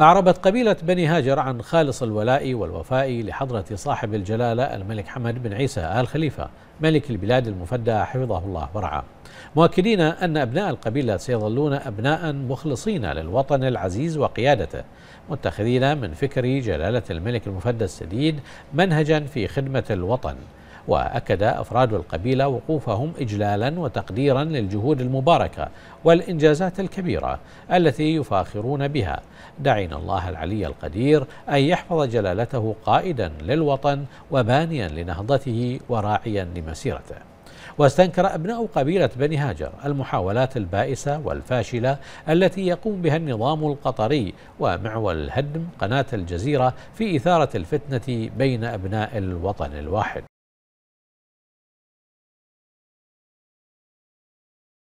أعربت قبيلة بني هاجر عن خالص الولاء والوفاء لحضرة صاحب الجلالة الملك حمد بن عيسى آل خليفة ملك البلاد المفدى حفظه الله ورعاه مؤكدين أن أبناء القبيلة سيظلون أبناء مخلصين للوطن العزيز وقيادته متخذين من فكر جلالة الملك المفدى السديد منهجا في خدمة الوطن واكد افراد القبيله وقوفهم اجلالا وتقديرا للجهود المباركه والانجازات الكبيره التي يفاخرون بها دعينا الله العلي القدير ان يحفظ جلالته قائدا للوطن وبانيا لنهضته وراعيا لمسيرته واستنكر أبناء قبيلة بني هاجر المحاولات البائسة والفاشلة التي يقوم بها النظام القطري ومعول هدم قناة الجزيرة في إثارة الفتنة بين أبناء الوطن الواحد